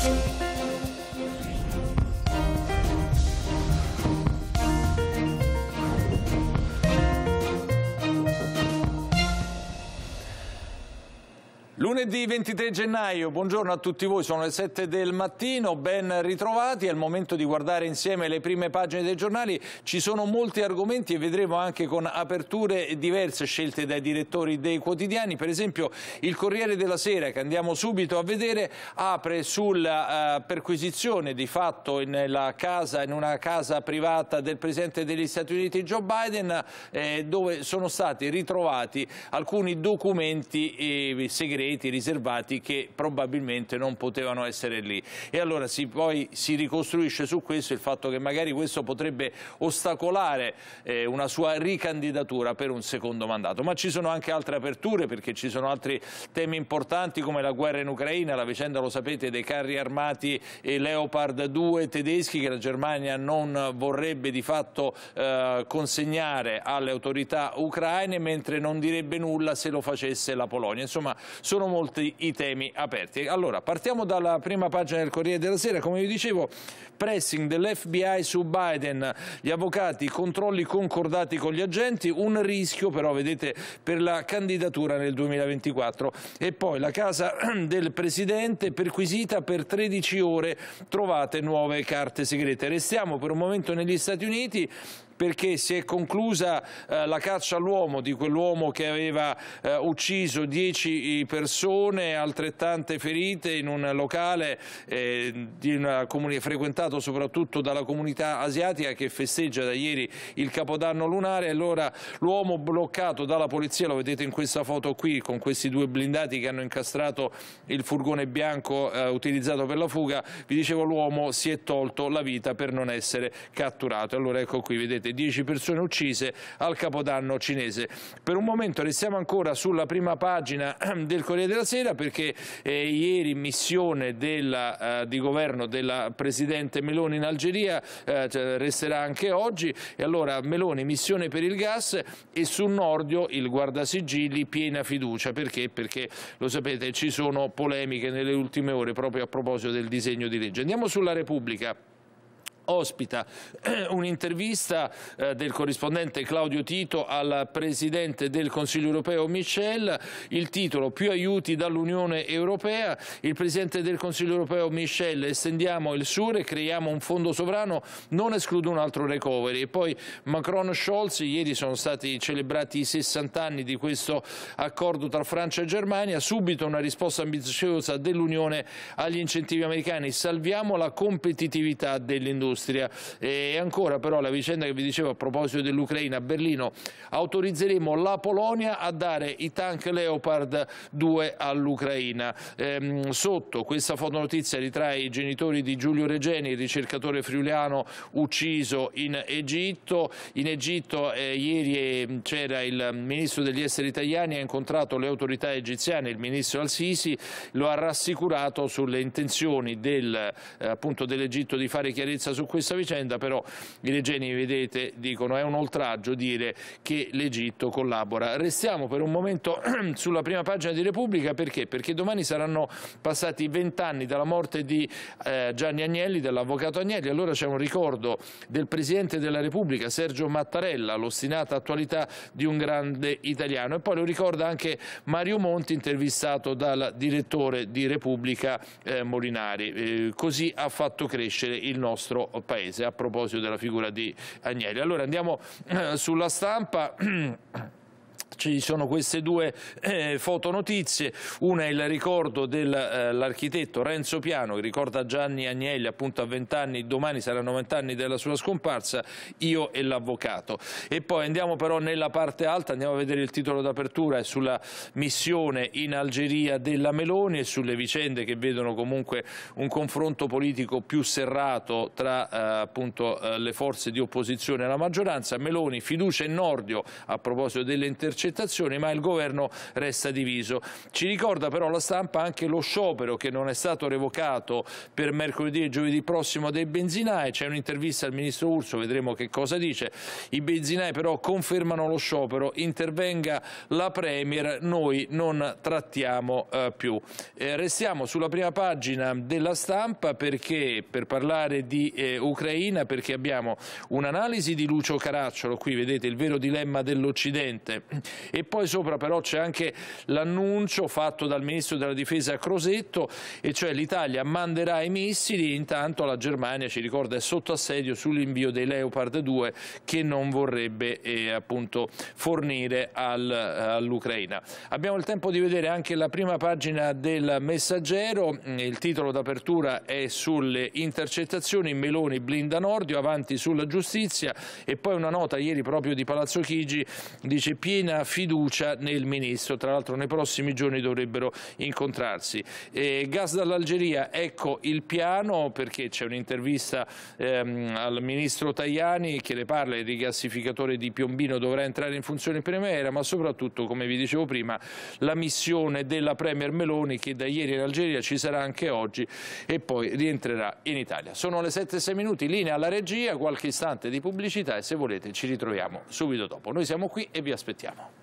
Thank you. Lunedì 23 gennaio, buongiorno a tutti voi, sono le 7 del mattino, ben ritrovati, è il momento di guardare insieme le prime pagine dei giornali, ci sono molti argomenti e vedremo anche con aperture diverse scelte dai direttori dei quotidiani, per esempio il Corriere della Sera che andiamo subito a vedere apre sulla eh, perquisizione di fatto in, casa, in una casa privata del Presidente degli Stati Uniti Joe Biden eh, dove sono stati ritrovati alcuni documenti eh, segreti riti riservati che probabilmente non potevano essere lì. E allora si, poi si ricostruisce su questo il fatto che magari questo potrebbe ostacolare eh, una sua ricandidatura per un secondo mandato. Ma ci sono anche altre aperture perché ci sono altri temi importanti come la guerra in Ucraina, la vicenda, lo sapete, dei carri armati e Leopard 2 tedeschi che la Germania non vorrebbe di fatto eh, consegnare alle autorità ucraine mentre non direbbe nulla se lo facesse la Polonia. Insomma, sono molti i temi aperti. Allora, partiamo dalla prima pagina del Corriere della Sera, come vi dicevo, pressing dell'FBI su Biden, gli avvocati, controlli concordati con gli agenti, un rischio però, vedete, per la candidatura nel 2024. E poi la casa del Presidente perquisita per 13 ore, trovate nuove carte segrete. Restiamo per un momento negli Stati Uniti, perché si è conclusa eh, la caccia all'uomo di quell'uomo che aveva eh, ucciso dieci eh, persone, altrettante ferite in un locale eh, una, frequentato soprattutto dalla comunità asiatica che festeggia da ieri il Capodanno lunare. Allora l'uomo bloccato dalla polizia, lo vedete in questa foto qui, con questi due blindati che hanno incastrato il furgone bianco eh, utilizzato per la fuga, vi dicevo l'uomo si è tolto la vita per non essere catturato. Allora ecco qui, vedete morte, 10 persone uccise al Capodanno cinese. Per un momento restiamo ancora sulla prima pagina del Corriere della Sera perché eh, ieri missione della, eh, di governo della Presidente Meloni in Algeria eh, cioè, resterà anche oggi e allora Meloni missione per il gas e su Nordio il guardasigilli piena fiducia perché? perché lo sapete ci sono polemiche nelle ultime ore proprio a proposito del disegno di legge. Andiamo sulla Repubblica ospita un'intervista eh, del corrispondente Claudio Tito al Presidente del Consiglio europeo Michel, il titolo più aiuti dall'Unione europea, il Presidente del Consiglio europeo Michel estendiamo il SURE, creiamo un fondo sovrano, non escludo un altro recovery. E poi Macron Scholz, ieri sono stati celebrati i 60 anni di questo accordo tra Francia e Germania, subito una risposta ambiziosa dell'Unione agli incentivi americani, salviamo la competitività dell'industria dell'Austria e ancora però la vicenda che vi dicevo a proposito dell'Ucraina a Berlino autorizzeremo la Polonia a dare i tank Leopard 2 all'Ucraina. Ehm, sotto questa fotonotizia ritrae i genitori di Giulio Regeni, il ricercatore friuliano ucciso in Egitto. In Egitto eh, ieri eh, c'era il ministro degli esteri italiani, ha incontrato le autorità egiziane, il ministro Al-Sisi, lo ha rassicurato sulle intenzioni del, eh, dell'Egitto di fare chiarezza su questa vicenda, però i regeni, vedete, dicono è un oltraggio dire che l'Egitto collabora. Restiamo per un momento sulla prima pagina di Repubblica perché? Perché domani saranno passati vent'anni dalla morte di eh, Gianni Agnelli, dell'avvocato Agnelli, allora c'è un ricordo del Presidente della Repubblica Sergio Mattarella, l'ostinata attualità di un grande italiano e poi lo ricorda anche Mario Monti intervistato dal direttore di Repubblica eh, Molinari, eh, così ha fatto crescere il nostro Paese a proposito della figura di Agnelli. Allora andiamo eh, sulla stampa. ci sono queste due eh, fotonotizie, una è il ricordo dell'architetto eh, Renzo Piano che ricorda Gianni Agnelli appunto a 20 anni, domani saranno 20 anni della sua scomparsa, io e l'avvocato. E poi andiamo però nella parte alta, andiamo a vedere il titolo d'apertura, è sulla missione in Algeria della Meloni e sulle vicende che vedono comunque un confronto politico più serrato tra eh, appunto, eh, le forze di opposizione e la maggioranza. Meloni, fiducia in Nordio a proposito delle intercettazioni accettazione, ma il governo resta diviso. Ci ricorda però la stampa anche lo sciopero che non è stato revocato per mercoledì e giovedì prossimo dei benzinai, c'è un'intervista al ministro Urso, vedremo che cosa dice, i benzinai però confermano lo sciopero, intervenga la Premier, noi non trattiamo eh, più. Eh, restiamo sulla prima pagina della stampa perché, per parlare di eh, Ucraina perché abbiamo un'analisi di Lucio Caracciolo, qui vedete il vero dilemma dell'Occidente, e poi sopra però c'è anche l'annuncio fatto dal ministro della difesa Crosetto, e cioè l'Italia manderà i missili, intanto la Germania ci ricorda è sotto assedio sull'invio dei Leopard 2 che non vorrebbe eh, appunto fornire al, all'Ucraina. Abbiamo il tempo di vedere anche la prima pagina del messaggero, il titolo d'apertura è sulle intercettazioni, Meloni blinda Nordio, avanti sulla giustizia e poi una nota ieri proprio di Palazzo Chigi dice piena fiducia nel ministro, tra l'altro nei prossimi giorni dovrebbero incontrarsi. E gas dall'Algeria, ecco il piano perché c'è un'intervista ehm, al ministro Tajani che le parla, il rigassificatore di Piombino dovrà entrare in funzione in primavera, ma soprattutto, come vi dicevo prima, la missione della Premier Meloni che da ieri in Algeria ci sarà anche oggi e poi rientrerà in Italia. Sono le 7-6 minuti, linea alla regia, qualche istante di pubblicità e se volete ci ritroviamo subito dopo. Noi siamo qui e vi aspettiamo.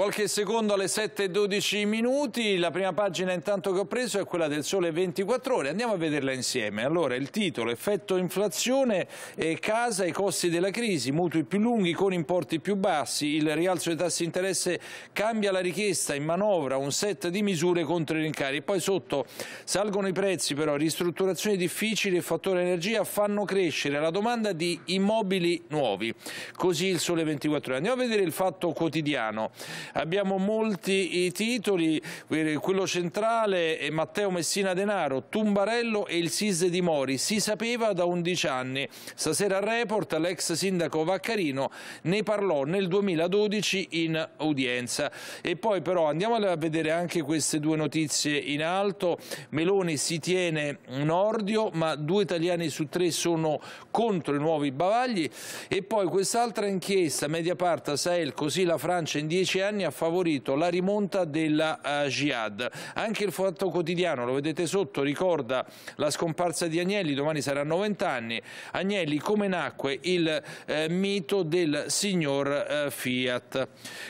Qualche secondo alle 7.12 minuti, la prima pagina intanto che ho preso è quella del Sole 24 Ore, andiamo a vederla insieme. Allora, il titolo, effetto inflazione, eh, casa, i costi della crisi, mutui più lunghi con importi più bassi, il rialzo dei tassi di interesse cambia la richiesta in manovra, un set di misure contro i rincari. Poi sotto salgono i prezzi però, ristrutturazioni difficili e fattore energia fanno crescere la domanda di immobili nuovi. Così il Sole 24 Ore. Andiamo a vedere il fatto quotidiano abbiamo molti i titoli, eh, quello centrale è Matteo Messina Denaro, Tumbarello e il SIS di Mori, si sapeva da 11 anni, stasera al report l'ex sindaco Vaccarino ne parlò nel 2012 in udienza e poi però andiamo a vedere anche queste due notizie in alto, Meloni si tiene un ordio ma due italiani su tre sono contro i nuovi bavagli e poi quest'altra inchiesta Mediapart, Sahel, così la Francia in 10 anni anni ha favorito la rimonta della uh, Jihad. Anche il Fatto Quotidiano, lo vedete sotto, ricorda la scomparsa di Agnelli, domani saranno vent'anni. Agnelli come nacque il eh, mito del signor eh, Fiat.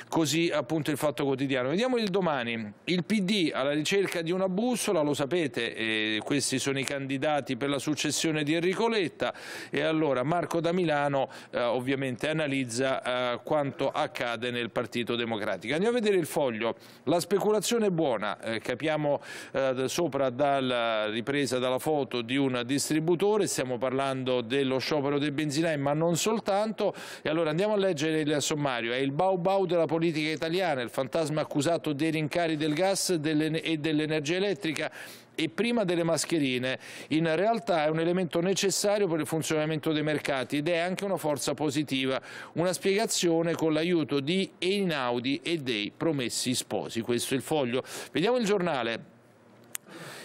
Così appunto il Fatto Quotidiano. Vediamo il domani. Il PD alla ricerca di una bussola, lo sapete, eh, questi sono i candidati per la successione di Enrico Letta e allora Marco da Milano eh, ovviamente analizza eh, quanto accade nel Partito Democratico democratica. Andiamo a vedere il foglio. La speculazione buona, eh, capiamo eh, sopra dalla ripresa dalla foto di un distributore, stiamo parlando dello sciopero dei benzinai, ma non soltanto. E allora andiamo a leggere il sommario. È il bau bau della politica italiana, il fantasma accusato dei rincari del gas e dell'energia elettrica e prima delle mascherine in realtà è un elemento necessario per il funzionamento dei mercati ed è anche una forza positiva, una spiegazione con l'aiuto di Einaudi e dei promessi sposi. Questo è il foglio. Vediamo il giornale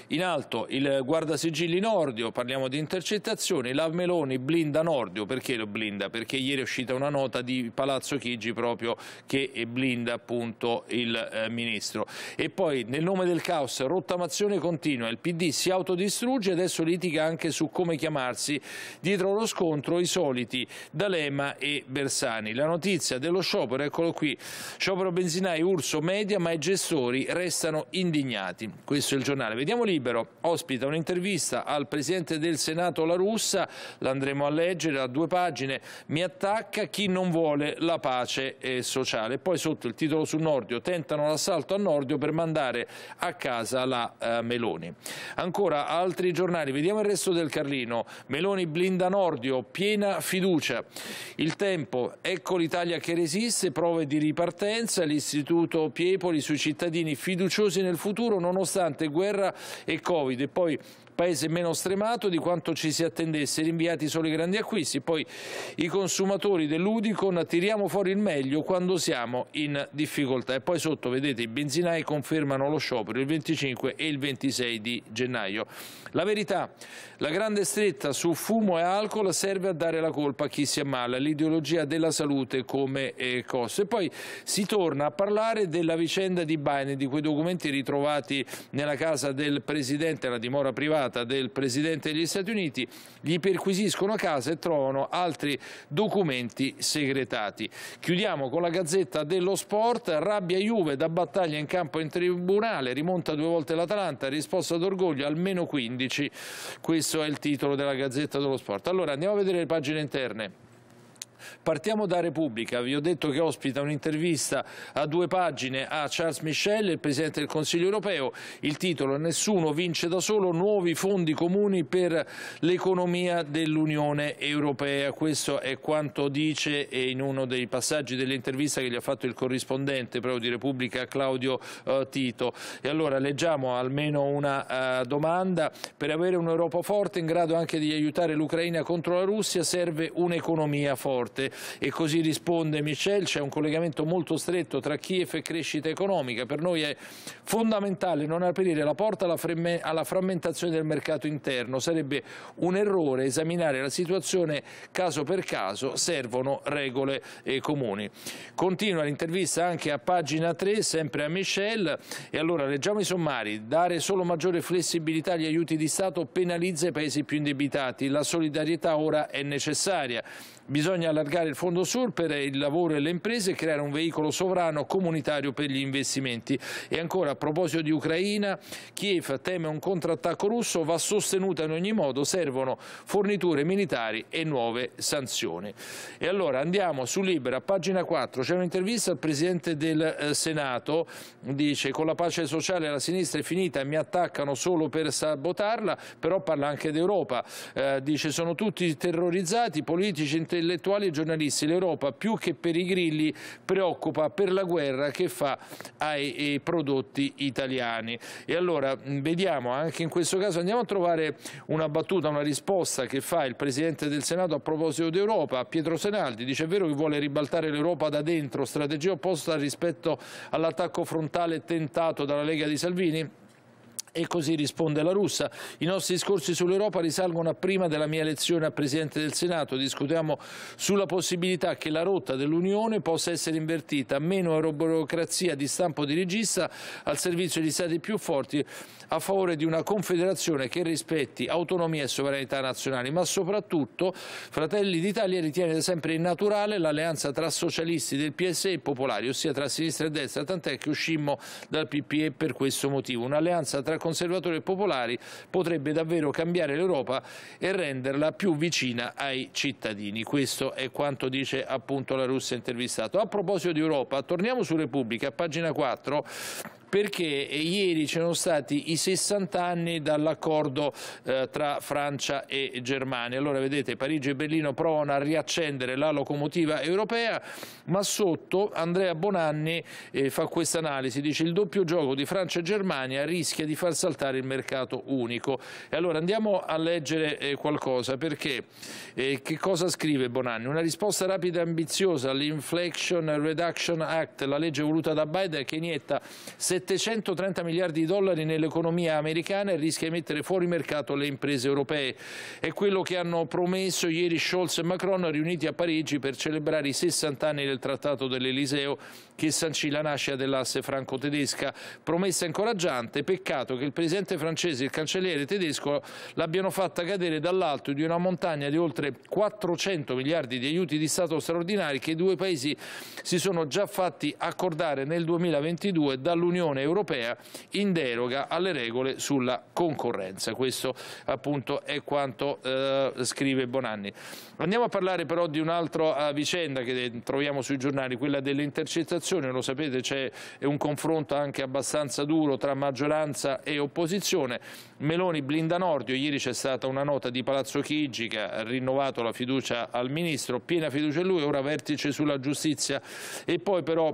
in alto il guardasigilli Nordio, parliamo di intercettazioni, la Meloni blinda Nordio, perché lo blinda? Perché ieri è uscita una nota di Palazzo Chigi proprio che blinda appunto il eh, ministro. E poi nel nome del caos, rottamazione continua, il PD si autodistrugge e adesso litiga anche su come chiamarsi, dietro lo scontro i soliti D'Alema e Bersani. La notizia dello sciopero, eccolo qui, sciopero benzinai Urso Media ma i gestori restano indignati. Questo è il giornale. Vediamo lì Libero ospita un'intervista al Presidente del Senato La Russa, l'andremo a leggere a due pagine, mi attacca chi non vuole la pace eh, sociale. Poi sotto il titolo su Nordio, tentano l'assalto a Nordio per mandare a casa la eh, Meloni. Ancora altri giornali, vediamo il resto del Carlino, Meloni blinda Nordio, piena fiducia. Il tempo, ecco l'Italia che resiste, prove di ripartenza, l'Istituto Piepoli sui cittadini fiduciosi nel futuro nonostante guerra e Covid e poi paese meno stremato di quanto ci si attendesse, rinviati solo i grandi acquisti. Poi i consumatori dell'Udicon tiriamo fuori il meglio quando siamo in difficoltà. E poi sotto vedete i benzinai confermano lo sciopero il 25 e il 26 di gennaio. La verità, la grande stretta su fumo e alcol serve a dare la colpa a chi si ammala, l'ideologia della salute come eh, costo. E poi si torna a parlare della vicenda di Biden, di quei documenti ritrovati nella casa del Presidente, la dimora privata telefonata del Presidente degli Stati Uniti, gli perquisiscono a casa e trovano altri documenti segretati. Chiudiamo con la Gazzetta dello Sport, rabbia Juve da battaglia in campo in tribunale, rimonta due volte l'Atalanta, risposta d'orgoglio almeno 15, questo è il titolo della Gazzetta dello Sport. Allora andiamo a vedere le pagine interne. Partiamo da Repubblica, vi ho detto che ospita un'intervista a due pagine a Charles Michel, il Presidente del Consiglio europeo, il titolo è Nessuno vince da solo, nuovi fondi comuni per l'economia dell'Unione Europea, questo è quanto dice in uno dei passaggi dell'intervista che gli ha fatto il corrispondente proprio di Repubblica Claudio eh, Tito. E allora leggiamo almeno una eh, domanda, per avere un'Europa forte in grado anche di aiutare l'Ucraina contro la Russia serve un'economia forte forte e così risponde Michel, c'è un collegamento molto stretto tra Kiev e crescita economica, per noi è fondamentale non aprire la porta alla frammentazione del mercato interno, sarebbe un errore esaminare la situazione caso per caso, servono regole eh, comuni. Continua l'intervista anche a pagina 3, sempre a Michel, e allora leggiamo i sommari, dare solo maggiore flessibilità agli aiuti di Stato penalizza i paesi più indebitati, la solidarietà ora è necessaria. Bisogna allargare il fondo SUR per il lavoro e le imprese e creare un veicolo sovrano comunitario per gli investimenti. E ancora a proposito di Ucraina, Kiev teme un contrattacco russo, va sostenuta in ogni modo, servono forniture militari e nuove sanzioni. E allora andiamo su Libera, pagina 4, c'è un'intervista al Presidente del eh, Senato, dice con la pace sociale la sinistra è finita e mi attaccano solo per sabotarla, però parla anche d'Europa, eh, dice sono tutti terrorizzati, politici, intellettuali giornali giornalisti l'Europa più che per i grilli preoccupa per la guerra che fa ai, ai eh, prodotti italiani. E allora mm, vediamo, anche in questo caso andiamo a trovare una battuta, una risposta che fa il Presidente del Senato a proposito d'Europa, Pietro Senaldi, dice è vero che vuole ribaltare l'Europa da dentro, strategia opposta rispetto all'attacco frontale tentato dalla Lega di Salvini? e così risponde la russa. I nostri discorsi sull'Europa risalgono a prima della mia elezione a Presidente del Senato. Discutiamo sulla possibilità che la rotta dell'Unione possa essere invertita, meno euroburocrazia di stampo dirigista al servizio di stati più forti a favore di una confederazione che rispetti autonomia e sovranità nazionali, ma soprattutto Fratelli d'Italia ritiene da sempre innaturale l'alleanza tra socialisti del PSE e popolari, ossia tra sinistra e destra, tant'è che uscimmo dal PPE per questo motivo. Un'alleanza tra conservatori e popolari potrebbe davvero cambiare l'Europa e renderla più vicina ai cittadini. Questo è quanto dice appunto la Russia intervistato. A proposito di Europa, torniamo su Repubblica, a pagina 4, perché ieri c'erano stati i 60 anni dall'accordo eh, tra Francia e Germania. Allora vedete Parigi e Berlino provano a riaccendere la locomotiva europea, ma sotto Andrea Bonanni eh, fa questa analisi, dice il doppio gioco di Francia e Germania rischia di far saltare il mercato unico. E allora andiamo a leggere eh, qualcosa, perché eh, che cosa scrive Bonanni? Una risposta rapida e ambiziosa all'Inflation Reduction Act, la legge voluta da Biden che inietta 6 730 miliardi di dollari nell'economia americana e rischia di mettere fuori mercato le imprese europee. È quello che hanno promesso ieri Scholz e Macron riuniti a Parigi per celebrare i 60 anni del Trattato dell'Eliseo che sancì la nascita dell'asse franco-tedesca. Promessa incoraggiante, peccato che il presidente francese e il cancelliere tedesco l'abbiano fatta cadere dall'alto di una montagna di oltre 400 miliardi di aiuti di Stato straordinari che i due paesi si sono già fatti accordare nel 2022 dall'Unione dell'Unione Europea in deroga alle regole sulla concorrenza. Questo appunto è quanto eh, scrive Bonanni. Andiamo a parlare però di un'altra eh, vicenda che eh, troviamo sui giornali, quella delle intercettazioni. Lo sapete c'è un confronto anche abbastanza duro tra maggioranza e opposizione. Meloni blinda Nordio, ieri c'è stata una nota di Palazzo Chigi che ha rinnovato la fiducia al Ministro, piena fiducia in lui, ora vertice sulla giustizia e poi però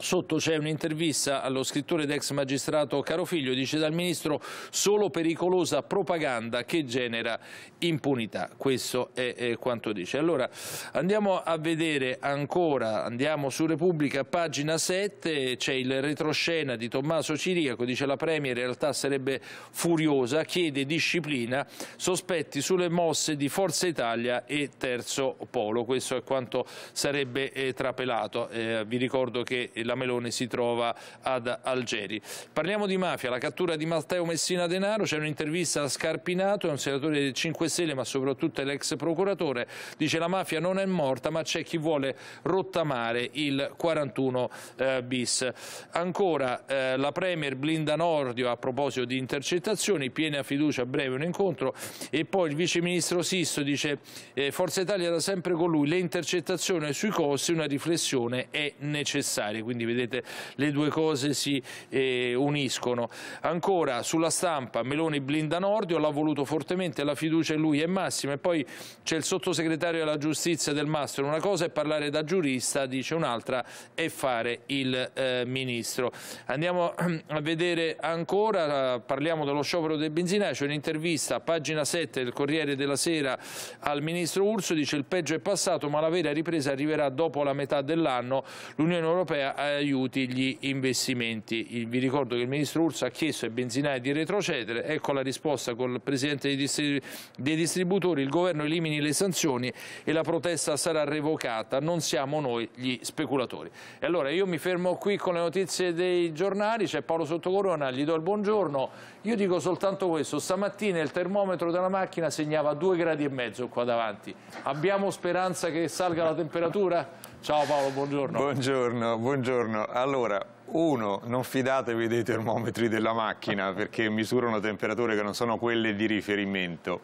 Sotto c'è un'intervista allo scrittore ed ex magistrato Carofiglio, dice dal ministro solo pericolosa propaganda che genera impunità. Questo è, è quanto dice. Allora andiamo a vedere ancora, andiamo su Repubblica, pagina 7, c'è il retroscena di Tommaso Ciriaco, dice la Premier in realtà sarebbe furiosa, chiede disciplina, sospetti sulle mosse di Forza Italia e Terzo Polo. Questo è quanto sarebbe eh, trapelato. Eh, vi ricordo che la Meloni si trova ad Algeri. Parliamo di mafia, la cattura di Matteo Messina Denaro, c'è un'intervista a Scarpinato, è un senatore del 5 Stelle ma soprattutto è l'ex procuratore, dice la mafia non è morta ma c'è chi vuole rottamare il 41 eh, bis. Ancora eh, la Premier blinda Nordio a proposito di intercettazioni, piena fiducia, breve un incontro e poi il Vice Ministro Sisto dice eh, Forza Italia da sempre con lui, le intercettazioni sui costi, una riflessione è necessaria. Quindi quindi vedete le due cose si eh, uniscono. Ancora sulla stampa Meloni blinda Nordio, l'ha voluto fortemente, la fiducia in lui è massima e poi c'è il sottosegretario alla giustizia del Mastro, una cosa è parlare da giurista, dice un'altra è fare il eh, ministro. Andiamo a vedere ancora, parliamo dello sciopero del benzina, c'è un'intervista, pagina 7 del Corriere della Sera al ministro Urso, dice il peggio è passato ma la vera ripresa arriverà dopo la metà dell'anno, l'Unione Europea ha aiuti gli investimenti. Vi ricordo che il ministro Urso ha chiesto ai benzinai di retrocedere, ecco la risposta col presidente dei distributori, il governo elimini le sanzioni e la protesta sarà revocata, non siamo noi gli speculatori. E allora io mi fermo qui con le notizie dei giornali, c'è Paolo Sottocorona, gli do il buongiorno, io dico soltanto questo, stamattina il termometro della macchina segnava 2 gradi e mezzo qua davanti, abbiamo speranza che salga la temperatura? Ciao Paolo, buongiorno. Buongiorno, buongiorno. Allora, uno, non fidatevi dei termometri della macchina perché misurano temperature che non sono quelle di riferimento.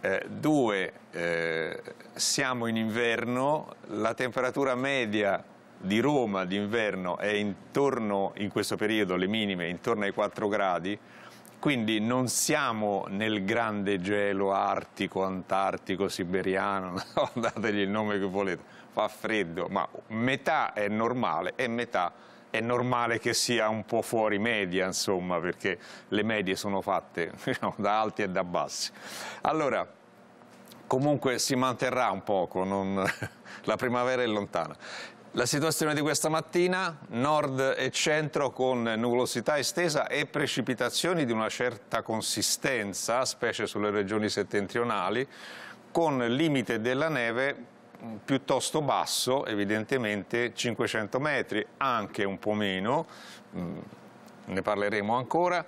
Eh, due, eh, siamo in inverno, la temperatura media di Roma d'inverno è intorno, in questo periodo, le minime, intorno ai 4 gradi, quindi non siamo nel grande gelo artico, antartico, siberiano, no, dategli il nome che volete, fa freddo, ma metà è normale e metà è normale che sia un po' fuori media, insomma, perché le medie sono fatte no, diciamo, da alti e da bassi. Allora, comunque si manterrà un poco, non... la primavera è lontana. La situazione di questa mattina, nord e centro con nuvolosità estesa e precipitazioni di una certa consistenza, specie sulle regioni settentrionali, con limite della neve piuttosto basso, evidentemente 500 metri, anche un po' meno, mm, ne parleremo ancora,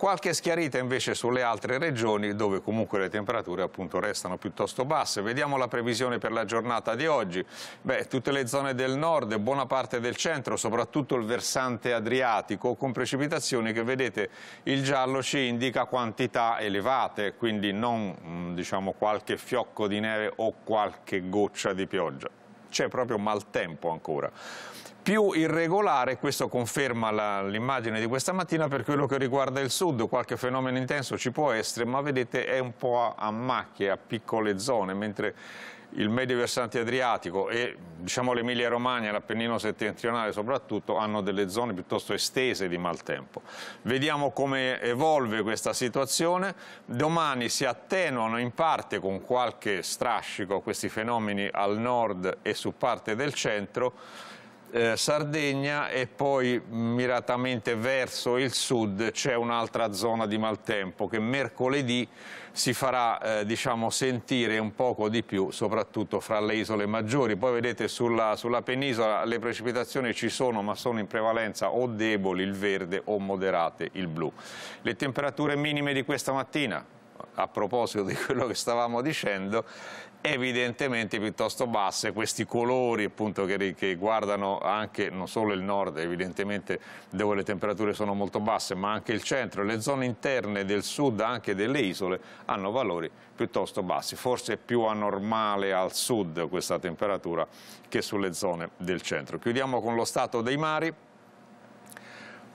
Qualche schiarita invece sulle altre regioni dove comunque le temperature appunto restano piuttosto basse. Vediamo la previsione per la giornata di oggi. Beh, tutte le zone del nord, buona parte del centro, soprattutto il versante adriatico, con precipitazioni che vedete il giallo ci indica quantità elevate, quindi non mm, diciamo, qualche fiocco di neve o qualche goccia di pioggia c'è proprio maltempo ancora più irregolare, questo conferma l'immagine di questa mattina per quello che riguarda il sud, qualche fenomeno intenso ci può essere, ma vedete è un po' a, a macchie, a piccole zone, mentre il medio versante adriatico e diciamo, l'Emilia Romagna, l'Appennino settentrionale soprattutto, hanno delle zone piuttosto estese di maltempo. Vediamo come evolve questa situazione. Domani si attenuano in parte con qualche strascico questi fenomeni al nord e su parte del centro eh, Sardegna e poi miratamente verso il sud c'è un'altra zona di maltempo che mercoledì si farà eh, diciamo, sentire un poco di più, soprattutto fra le isole maggiori. Poi vedete sulla, sulla, penisola le precipitazioni ci sono, ma sono in prevalenza o deboli il verde o moderate il blu. Le temperature minime di questa mattina? a proposito di quello che stavamo dicendo, evidentemente piuttosto basse, questi colori appunto, che, che, guardano anche non solo il nord, evidentemente dove le temperature sono molto basse, ma anche il centro, le zone interne del sud, anche delle isole, hanno valori piuttosto bassi, forse è più anormale al sud questa temperatura che sulle zone del centro. Chiudiamo con lo stato dei mari.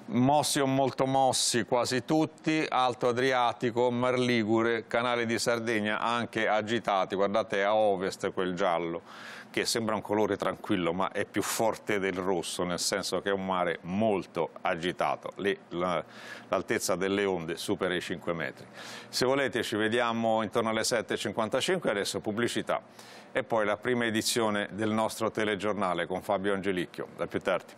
Mossi o molto mossi quasi tutti, Alto Adriatico, Mar Ligure, Canale di Sardegna anche agitati, guardate a ovest quel giallo che sembra un colore tranquillo ma è più forte del rosso nel senso che è un mare molto agitato, l'altezza delle onde supera i 5 metri. Se volete ci vediamo intorno alle 7.55, adesso pubblicità e poi la prima edizione del nostro telegiornale con Fabio Angelicchio, da più tardi.